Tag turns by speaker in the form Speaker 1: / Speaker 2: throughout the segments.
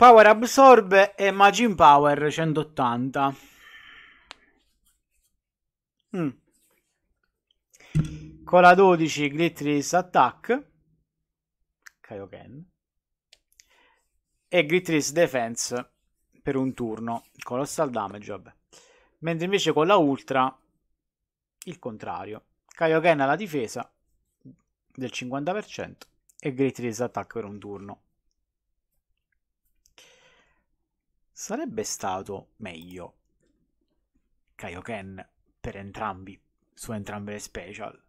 Speaker 1: Power Absorb e Magin Power 180. Mm. Con la 12 Glitteris Attack. Kaioken. E Glitteris Defense per un turno. Colossal Damage, vabbè. Mentre invece con la Ultra il contrario. Kaioken alla difesa del 50% e Glitteris Attack per un turno. Sarebbe stato meglio Kaioken per entrambi, su entrambe le special.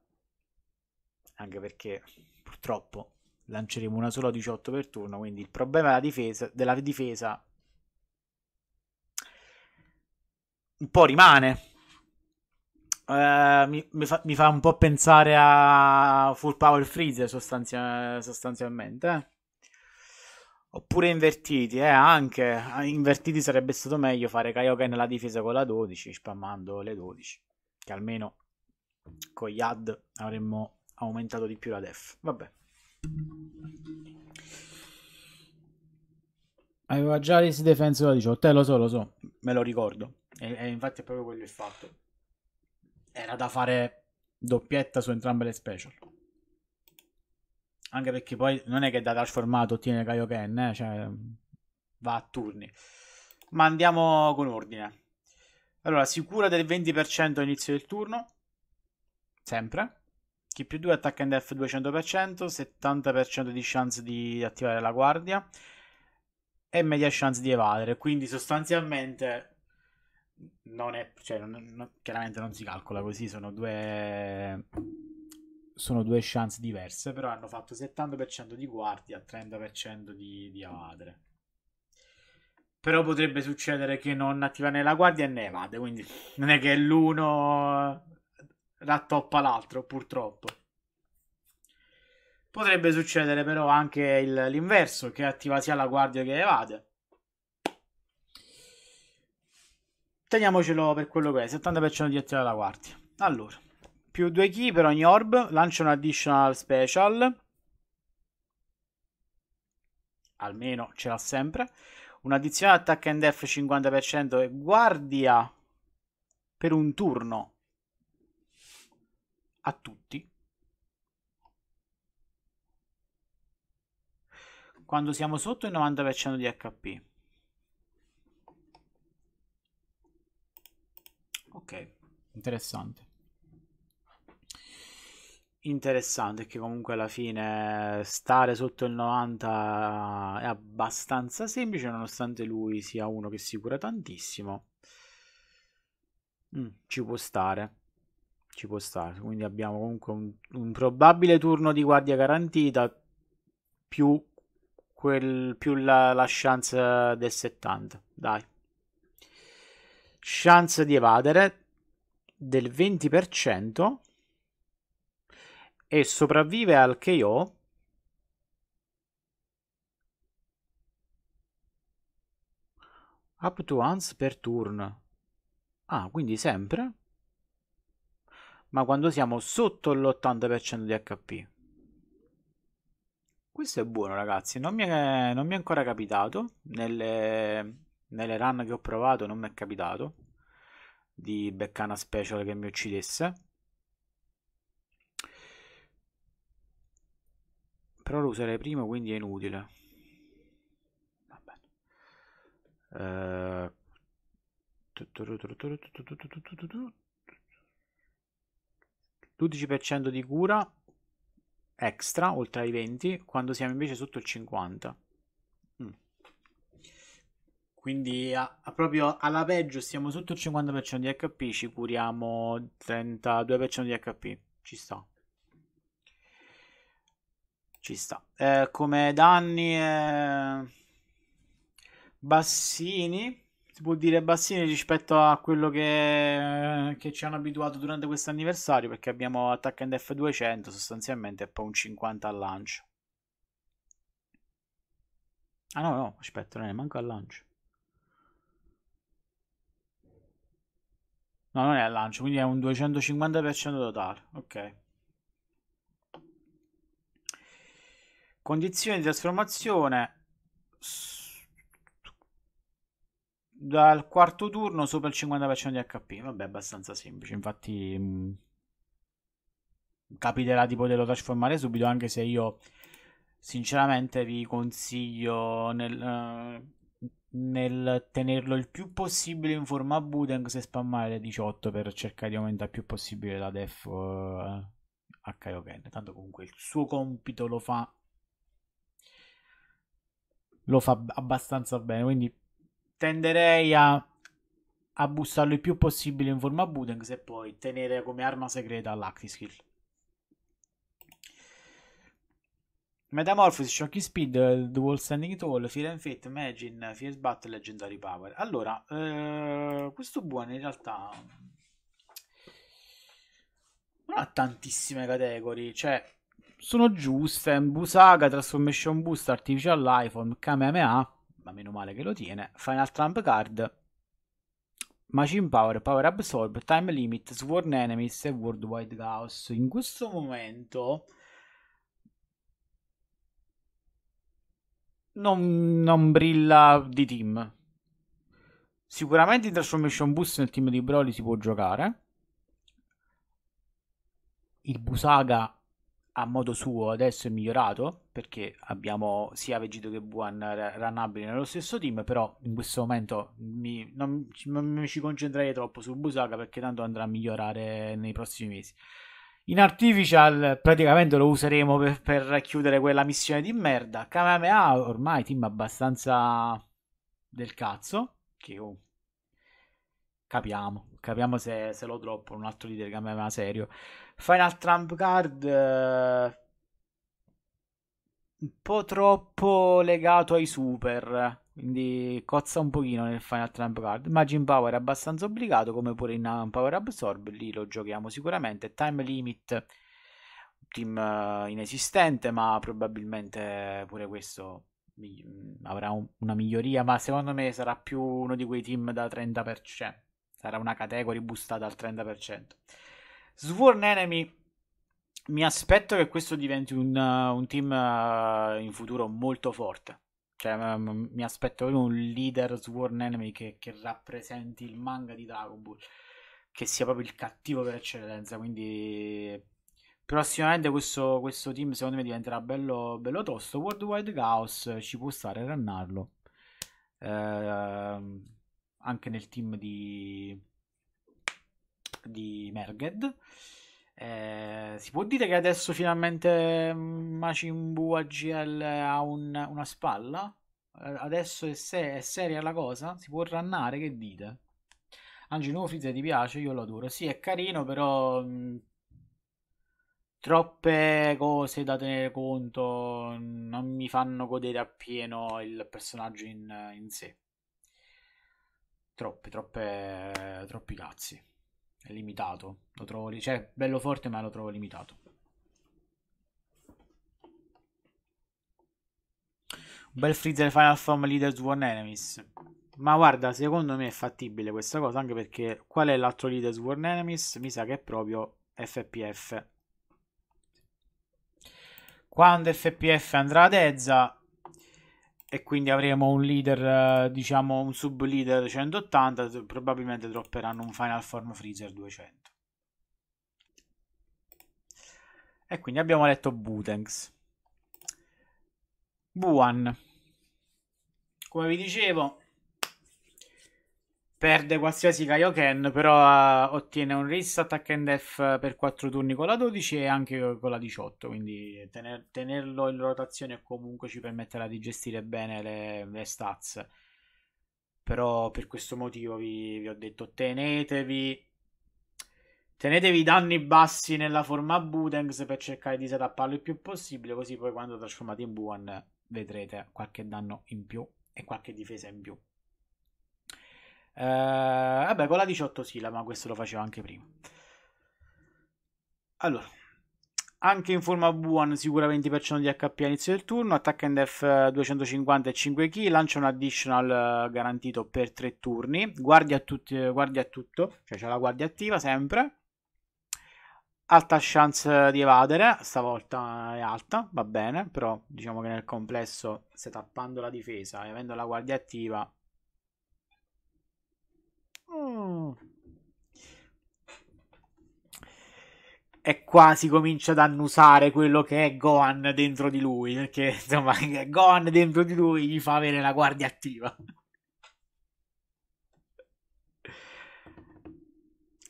Speaker 1: Anche perché purtroppo lanceremo una sola 18 per turno, quindi il problema della difesa, della difesa un po' rimane. Uh, mi, mi, fa, mi, fa, un po' pensare a Full Power Freezer sostanzia, sostanzialmente. Eh? Oppure invertiti, eh, anche. Ah, invertiti sarebbe stato meglio fare Kaioken nella difesa con la 12, spammando le 12. Che almeno con gli ad avremmo aumentato di più la def. Vabbè. Aveva già Race Defense la 18, eh, lo so, lo so, me lo ricordo. E, e infatti è proprio quello il fatto. Era da fare doppietta su entrambe le special. Anche perché poi non è che da trasformato ottiene Kaioken, eh? cioè va a turni. Ma andiamo con ordine. Allora, sicura del 20% all'inizio del turno, sempre. Chi più 2 attacca in def 200%, 70% di chance di attivare la guardia e media chance di evadere. Quindi sostanzialmente non è, cioè, non, non, chiaramente non si calcola così, sono due sono due chance diverse, però hanno fatto 70% di guardia, 30% di, di avadre. Però potrebbe succedere che non attiva né la guardia né evade, quindi non è che l'uno rattoppa l'altro, purtroppo. Potrebbe succedere però anche il, l'inverso, che attiva sia la guardia che evade. Teniamocelo per quello che è, 70% di attivare la guardia. Allora. Più 2 key per ogni orb. Lancia un additional special. Almeno ce l'ha sempre. un'addizione addizionale attack and def 50% e guardia per un turno a tutti. Quando siamo sotto il 90% di HP. Ok, interessante interessante che comunque alla fine stare sotto il 90 è abbastanza semplice nonostante lui sia uno che si cura tantissimo mm, ci può stare ci può stare quindi abbiamo comunque un, un probabile turno di guardia garantita più, quel, più la, la chance del 70 dai chance di evadere del 20% e sopravvive al KO up to once per turn ah quindi sempre ma quando siamo sotto l'80% di HP questo è buono ragazzi non mi è, non mi è ancora capitato nelle, nelle run che ho provato non mi è capitato di beccana special che mi uccidesse però lo userei prima quindi è inutile Vabbè. Uh, eh, 12% di cura extra oltre ai 20 quando siamo invece sotto il 50 mm. quindi a, a proprio alla peggio siamo sotto il 50% di HP ci curiamo 32% di HP ci sta ci sta. Eh, come danni... Eh... Bassini. Si può dire bassini rispetto a quello che, che ci hanno abituato durante questo anniversario, perché abbiamo Attack and F200 sostanzialmente e poi un 50 al lancio. Ah no, no, aspetta, non è manco al lancio. No, non è al lancio, quindi è un 250% totale. Ok. condizioni di trasformazione dal quarto turno sopra il 50% di HP. Vabbè, abbastanza semplice. Infatti, mh, mm, capiterà di poterlo trasformare subito. Anche se io, sinceramente, vi consiglio nel, uh, nel tenerlo il più possibile in forma Budeng. Se spammare le 18 per cercare di aumentare il più possibile la def uh, eh, a Kaioken. Tanto, comunque, il suo compito lo fa lo fa abbastanza bene. Quindi tenderei a, a bussarlo il più possibile in forma Budengs se poi tenere come arma segreta l'Actiskill. Metamorphosis, Shocky Speed, The Wall Standing Tall, Fear and Fate, Imagine, Fierce Battle, Legendary Power. Allora, eh, questo buono in realtà non ha tantissime categorie, cioè sono giuste. Busaga, Transformation Boost, Artificial iPhone, Kamehameha, ma meno male che lo tiene, Final Trump Card, Machine Power, Power Absorb, Time Limit, Sworn Enemies e World Wide Gauss. In questo momento... Non, non brilla di team. Sicuramente in Transformation Boost nel team di Broly si può giocare. Il Busaga a modo suo adesso è migliorato perché abbiamo sia Vegito che Buan runnabili nello stesso team però in questo momento mi, non, non, mi ci concentrerei troppo su Busaka perché tanto andrà a migliorare nei prossimi mesi in Artificial praticamente lo useremo per, per chiudere quella missione di merda Kamehameha ormai team abbastanza del cazzo che oh, capiamo capiamo se, se lo troppo un altro leader Kamehameha serio Final Trump Card eh, un po' troppo legato ai super, quindi cozza un pochino nel Final Trump Card. Magin Power è abbastanza obbligato, come pure in eh, Power Absorb, lì lo giochiamo sicuramente. Time Limit, team eh, inesistente, ma probabilmente pure questo avrà un, una miglioria, ma secondo me sarà più uno di quei team da 30%. Sarà una categoria boostata al 30%. Sworn Enemy. Mi aspetto che questo diventi un, uh, un team uh, in futuro molto forte. Cioè, um, mi aspetto un leader Sworn Enemy che, che, rappresenti il manga di Dragon Ball. Che sia proprio il cattivo per eccellenza. Quindi, prossimamente questo, questo team secondo me diventerà bello, bello tosto. Worldwide Chaos eh, ci può stare a rannarlo. Uh, anche nel team di di Merged. Eh, si può dire che adesso finalmente mm, Machin Buu AGL ha un, una spalla? Eh, adesso è, se- è, seria la cosa? Si può rannare? Che dite? Anzi, nuovo Freezer ti piace? Io lo adoro. Sì, è carino, però... Mm, troppe cose da tenere conto. Non mi fanno godere appieno il personaggio in, in sé. Troppe, troppe, troppi cazzi. È limitato. Lo trovo... lì, Cioè, bello forte, ma lo trovo limitato. Un bel freezer Final Form Leaders One Enemies. Ma guarda, secondo me è fattibile questa cosa, anche perché qual è l'altro Leaders One Enemies? Mi sa che è proprio FPF. Quando FPF andrà ad Ezza, e quindi avremo un leader, eh, diciamo un sub leader 180, probabilmente dropperanno un Final Form Freezer 200. E quindi abbiamo letto Butengs. Buan. Come vi dicevo, Perde qualsiasi Kaioken, però eh, ottiene un Riss Attack and Death per 4 turni con la 12 e anche con la 18, quindi tener- tenerlo in rotazione comunque ci permetterà di gestire bene le, le stats. Però per questo motivo vi, vi ho detto tenetevi Tenetevi i danni bassi nella forma Budengs per cercare di setapparlo il più possibile, così poi quando trasformate in Buan vedrete qualche danno in più e qualche difesa in più. Eh, vabbè, con la 18 sì, ma questo lo facevo anche prima. Allora, anche in forma buona, sicuramente 20% di HP all'inizio del turno, attack and def 250 eh, e 5 key. lancia un additional eh, garantito per 3 turni, guardia, tut- eh, guardia a tutto, cioè c'è la guardia attiva sempre, alta chance di evadere, stavolta è alta, va bene, però diciamo che nel complesso se tappando la difesa e avendo la guardia attiva Mm. E qua si comincia ad annusare quello che è Gohan dentro di lui, perché insomma Gohan dentro di lui gli fa avere la guardia attiva.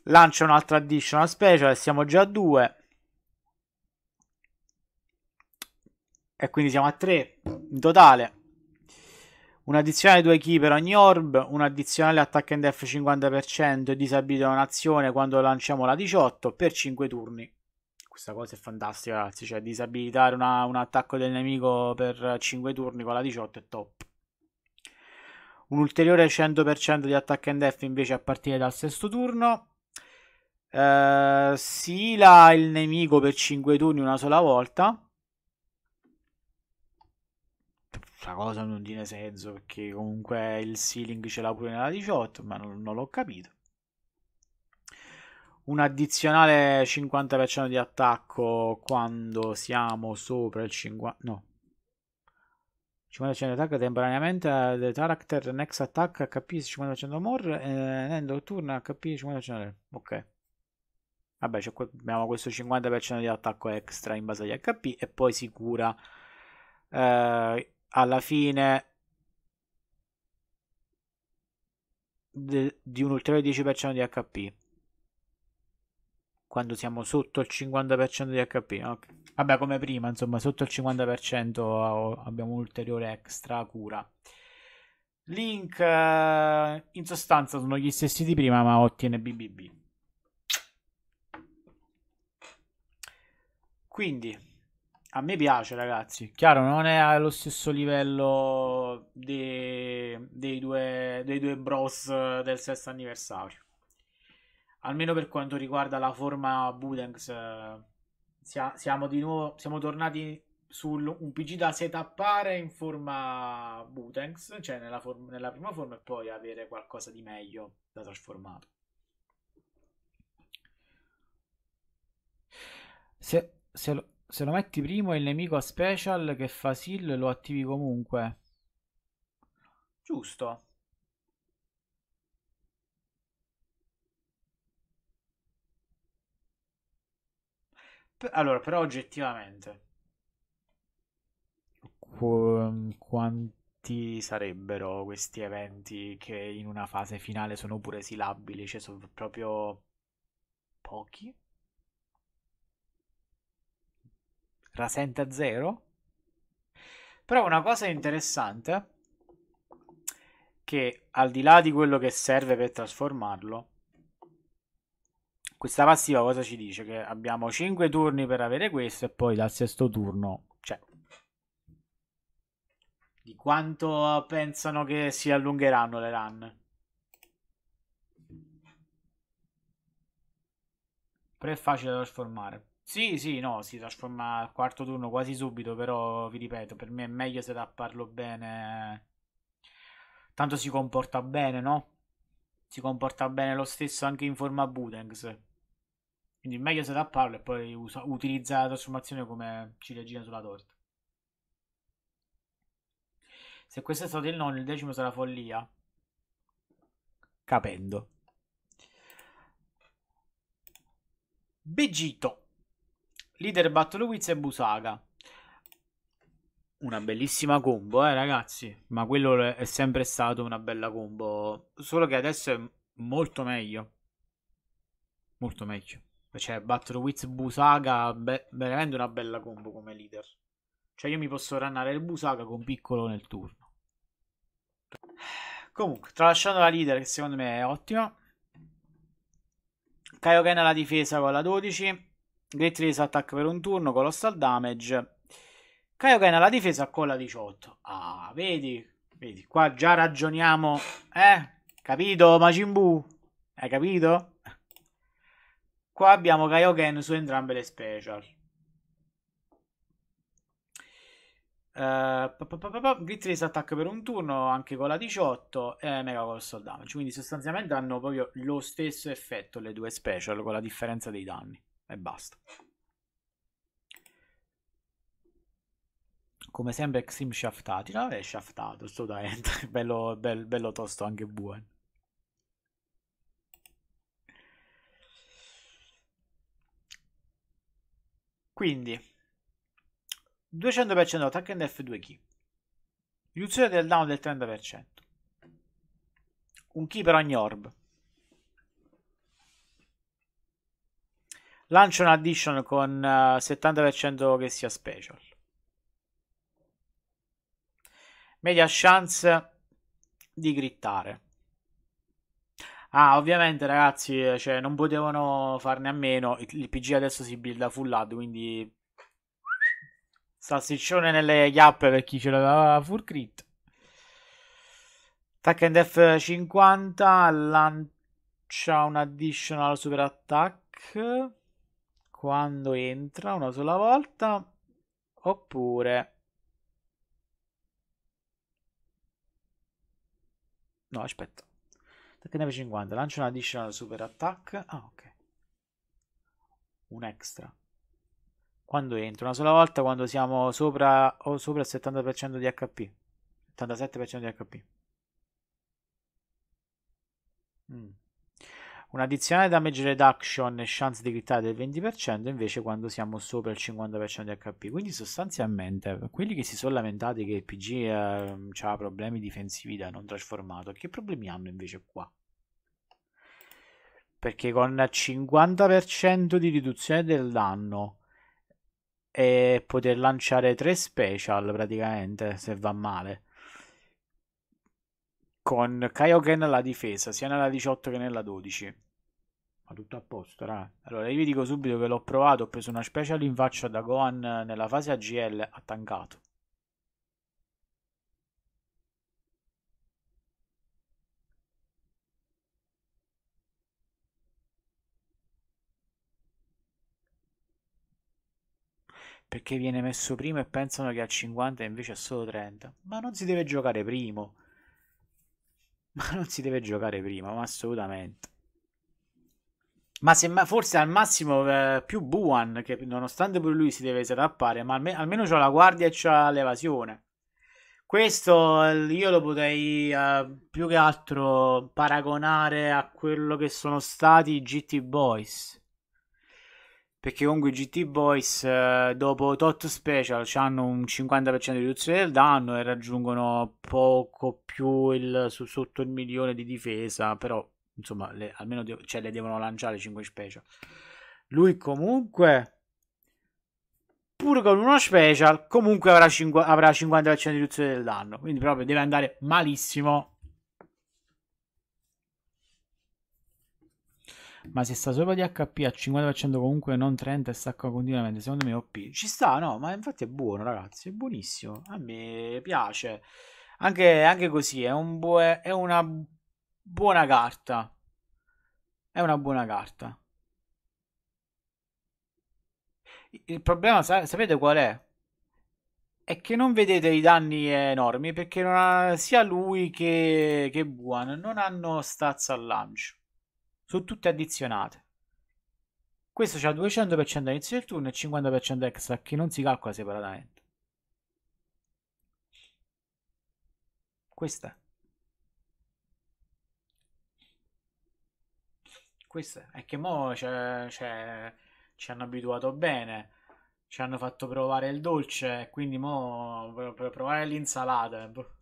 Speaker 1: Lancia un'altra additional special e siamo già a due. E quindi siamo a tre in totale un addizionale 2 key per ogni orb, un addizionale attack and def 50% e disabilita un'azione quando lanciamo la 18 per 5 turni. Questa cosa è fantastica, ragazzi. Cioè, disabilitare una, un attacco del nemico per 5 turni con la 18 è top. Un ulteriore 100% di attack and def invece a partire dal sesto turno. Eh, sila il nemico per 5 turni una sola volta questa cosa non tiene senso perché comunque il ceiling ce l'ha pure nella 18 ma non, non l'ho capito un addizionale 50% di attacco quando siamo sopra il 50 no 50% di attacco temporaneamente eh, The character next attack HP 50% more eh, end of turn HP 50% ok vabbè cioè, abbiamo questo 50% di attacco extra in base agli HP e poi si cura eh, alla fine di un ulteriore 10% di HP quando siamo sotto il 50% di HP. Okay. Vabbè, come prima, insomma, sotto il 50% abbiamo un'ulteriore extra cura. Link, eh, in sostanza, sono gli stessi di prima, ma ottiene BBB. Quindi, a me piace, ragazzi. Chiaro, non è allo stesso livello dei, dei, due, dei due bros del sesto anniversario. Almeno per quanto riguarda la forma Budenks, siamo di nuovo siamo tornati su un PG da setappare in forma Butenks, cioè nella, for- nella, prima forma, e poi avere qualcosa di meglio da trasformare. Se, se lo se lo metti primo il nemico a special che fa seal lo attivi comunque. Giusto. allora, però oggettivamente. Qu quanti sarebbero questi eventi che in una fase finale sono pure silabili? Cioè, sono proprio pochi? rasente a zero. Però una cosa interessante che al di là di quello che serve per trasformarlo, questa passiva cosa ci dice? Che abbiamo 5 turni per avere questo e poi dal sesto turno, cioè di quanto pensano che si allungheranno le run? Però è facile da trasformare. Sì, sì, no, si trasforma al quarto turno quasi subito, però vi ripeto, per me è meglio se tapparlo bene. Tanto si comporta bene, no? Si comporta bene lo stesso anche in forma Budengs. Quindi meglio se tapparlo e poi usa- utilizza la trasformazione come ciliegina sulla torta. Se questo è stato il nono, il decimo sarà follia. Capendo. Begito. Leader Battlewitz e Busaga. Una bellissima combo, eh, ragazzi. Ma quello è sempre stato una bella combo. Solo che adesso è molto meglio. Molto meglio. Cioè, Battlewitz Busaga, be- veramente una bella combo come leader. Cioè, io mi posso rannare il Busaga con piccolo nel turno. Comunque, tralasciando la leader, che secondo me è ottima. Kaioken alla difesa con la 12. Great Race attack per un turno, colossal damage. Kaioken alla difesa con la 18. Ah, vedi? Vedi, qua già ragioniamo. Eh? Capito, Majin Hai capito? Qua abbiamo Kaioken su entrambe le special. Uh, Grit Race attacca per un turno anche con la 18 e eh, Mega Colossal Damage. Quindi sostanzialmente hanno proprio lo stesso effetto le due special con la differenza dei danni e basta. Come sempre Xim shaftati, no? È shaftato, assolutamente, bello, bello, bello tosto anche buon. Quindi 200% attack and F2 key. Riduzione del down del 30%. Un key per ogni orb. Lancia un addition con uh, eh, 70% che sia special. Media chance di grittare. Ah, ovviamente, ragazzi, eh, cioè, non potevano farne a meno. Il PG adesso si builda full ad, quindi. Salsiccione nelle chiappe per chi ce l'aveva full crit. Attack and F50 lancia un additional super attack quando entra una sola volta oppure no aspetta attack neve 50 lancio un additional super attack ah ok un extra quando entra una sola volta quando siamo sopra o sopra il 70% di HP 77% di HP mm. Un addizionale damage reduction e chance di crittare del 20% invece quando siamo sopra il 50% di HP. Quindi sostanzialmente quelli che si sono lamentati che il PG eh, ha problemi difensivi da non trasformato, che problemi hanno invece qua? Perché con 50% di riduzione del danno e poter lanciare 3 special praticamente se va male con Kaioken alla difesa, sia nella 18 che nella 12. Ma tutto a posto, raga. Allora, io vi dico subito che l'ho provato, ho preso una special in faccia da Gohan nella fase AGL, ha tankato. perché viene messo primo e pensano che ha 50 e invece ha solo 30. Ma non si deve giocare primo ma non si deve giocare prima, ma assolutamente. Ma sembra, forse al massimo eh, più Buan, che nonostante pure lui si deve trappare, ma alme- almeno c'ha la guardia e c'ha l'evasione. Questo eh, io lo potrei eh, più che altro paragonare a quello che sono stati i GT Boys perché comunque GT Boys eh, dopo tot special hanno un 50% di riduzione del danno e raggiungono poco più il, su, sotto il milione di difesa, però insomma le, almeno de- cioè, le devono lanciare 5 special. Lui comunque pur con uno special comunque avrà, 5, avrà 50% di riduzione del danno, quindi proprio deve andare malissimo ma se sta sopra di HP a 50% comunque non 30 e stacca continuamente, secondo me è OP. Ci sta, no, ma infatti è buono ragazzi, è buonissimo, a me piace. Anche, anche così, è, un bue, è una buona carta. È una buona carta. Il problema, sapete qual è? è che non vedete i danni enormi perché ha, sia lui che, che Buan non hanno stazza al lancio sono tutte addizionate. Questo c'ha 200% all'inizio del turno e 50% extra che non si calcola separatamente. Questa. Questa è che mo ci hanno abituato bene ci hanno fatto provare il dolce, quindi mo provare l'insalata. Boh.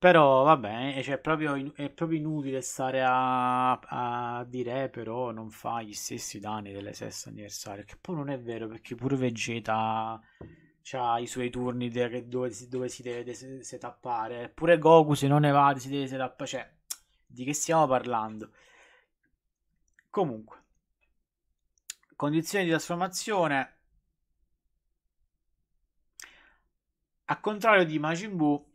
Speaker 1: Però vabbè, eh, cioè, è, proprio in- è proprio inutile stare a, a dire eh, però non fa gli stessi danni delle sesto anniversario, che poi non è vero perché pure Vegeta ha i suoi turni de- dove, si, dove si deve setappare, pure Goku se non ne va si deve setappare, cioè di che stiamo parlando? Comunque, condizioni di trasformazione, A contrario di Majin Buu,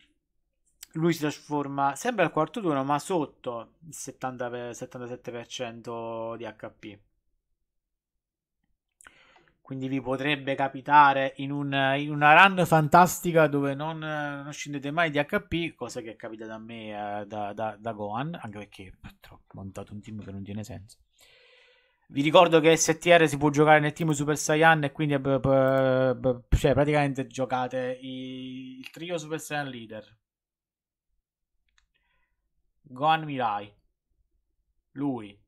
Speaker 1: lui si trasforma sempre al quarto turno, ma sotto il 70 77% di HP. Quindi vi potrebbe capitare in, un, in una run fantastica dove non, non, scendete mai di HP, cosa che è capitata a me eh, da, da, da, Gohan, anche perché ho montato un team che non tiene senso. Vi ricordo che STR si può giocare nel team Super Saiyan e quindi b- b- b- cioè, praticamente giocate il trio Super Saiyan Leader, Gohan Mirai, lui,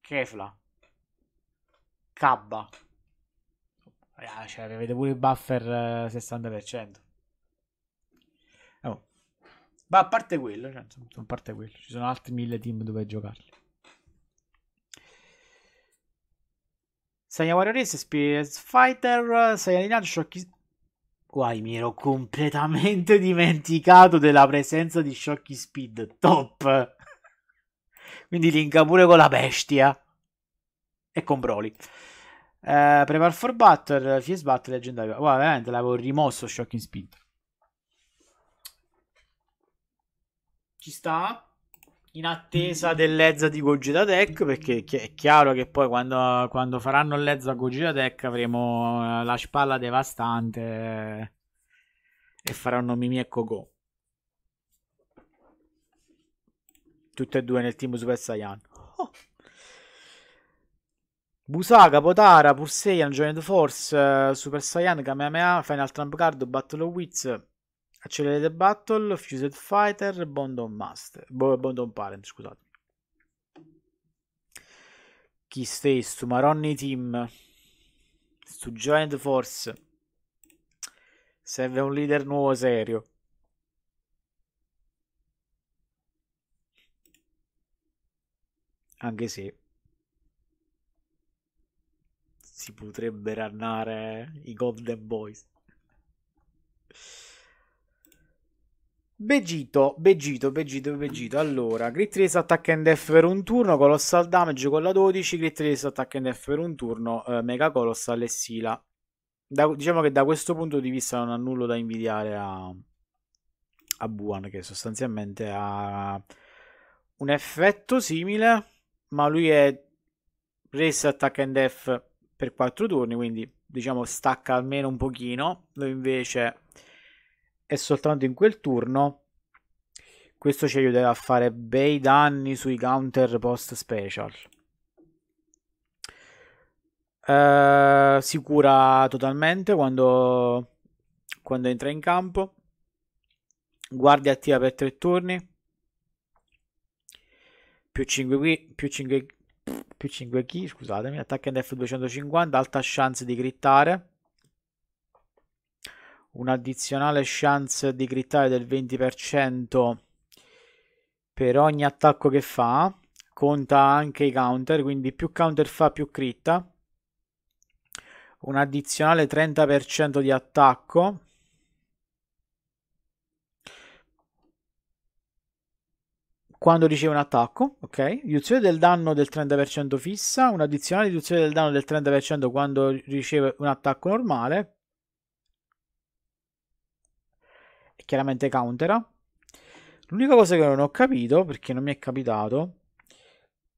Speaker 1: Kefla, Kabba. Ah, cioè, avete pure il buffer eh, 60%. Eh, oh. Ma a parte quello, cioè, insomma, a parte quello, ci sono altri mille team dove giocarli. Saiyan Warrior Race, Spears Fighter, Saiyan Ninja, Shocky Guai, mi ero completamente dimenticato della presenza di Shocky Speed. Top! Quindi linka pure con la bestia. E con Broly. Eh, Prepare for Battle, Fierce Battle leggendario. Guarda, veramente l'avevo rimosso Shocking Speed. Ci sta? in attesa mm. dell'Ezza di Gogeta Tech perché è chiaro che poi quando, quando faranno l'Ezza a Gogeta Tech avremo eh, la spalla devastante eh, e faranno Mimi e Coco tutte e due nel team Super Saiyan oh. Busaka, Potara, Purseian, Joint Force, eh, Super Saiyan, Kamehameha, Final Trump Card, Battle of Wits Accelerated Battle, Fused Fighter, Bond on Master, Bond on Parent, scusate. Chi stays to Maronni Team, Stu Giant Force. Serve un leader nuovo serio. Anche se si potrebbe rannare i Golden Boys. Begito, Begito, Begito, Begito. Allora, Grit Race Attack and F per un turno, Colossal Damage con la 12, Grit Race Attack and F per un turno, eh, Mega Colossal e Sila. Da, diciamo che da questo punto di vista non ha nulla da invidiare a, a Buan, che sostanzialmente ha un effetto simile, ma lui è Race Attack and F per 4 turni, quindi diciamo stacca almeno un pochino. lui invece e soltanto in quel turno questo ci aiuterà a fare bei danni sui counter post special uh, si cura totalmente quando, quando entra in campo guardia attiva per tre turni più 5 qui più 5 più 5 key scusatemi attacca in def 250 alta chance di grittare un'addizionale chance di crittare del 20% per ogni attacco che fa conta anche i counter quindi più counter fa più critta un addizionale 30% di attacco quando riceve un attacco, ok? Riduzione del danno del 30% fissa, un'addizionale riduzione del danno del 30% quando riceve un attacco normale, chiaramente countera. L'unica cosa che non ho capito, perché non mi è capitato,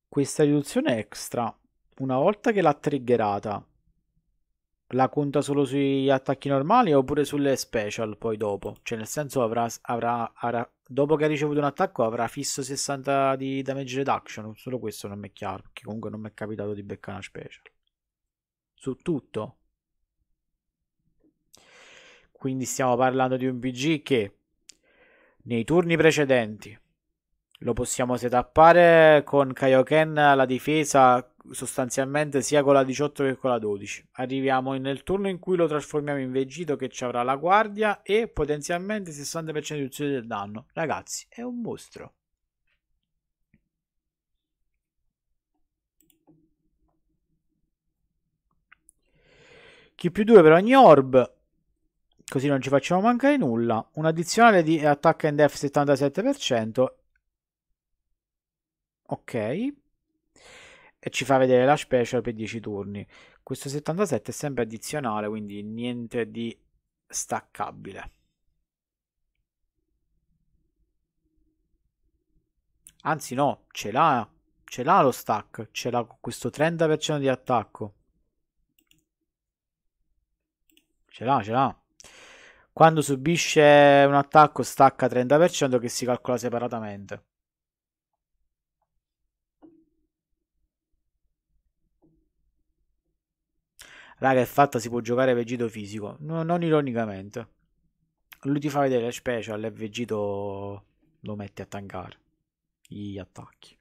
Speaker 1: questa riduzione extra, una volta che l'ha triggerata, la conta solo sugli attacchi normali oppure sulle special poi dopo? Cioè nel senso avrà, avrà, avrà dopo che ha ricevuto un attacco avrà fisso 60 di damage reduction, solo questo non mi è chiaro, perché comunque non mi è capitato di beccare una special. Su tutto? Quindi stiamo parlando di un PG che nei turni precedenti lo possiamo setappare con Kaioken alla difesa sostanzialmente sia con la 18 che con la 12. Arriviamo nel turno in cui lo trasformiamo in Vegito che ci avrà la guardia e potenzialmente 60% di riduzione del danno. Ragazzi, è un mostro. Chi più 2 per ogni orb così non ci facciamo mancare nulla. Un addizionale di attack and def 77%. Ok. E ci fa vedere la special per 10 turni. Questo 77 è sempre addizionale, quindi niente di staccabile. Anzi no, ce l'ha, ce l'ha lo stack, ce l'ha questo 30% di attacco. Ce l'ha, ce l'ha. Quando subisce un attacco stacca 30% che si calcola separatamente. Raga, è fatta, si può giocare vegito fisico. No, non ironicamente. Lui ti fa vedere special e vegito lo mette a tankare gli attacchi.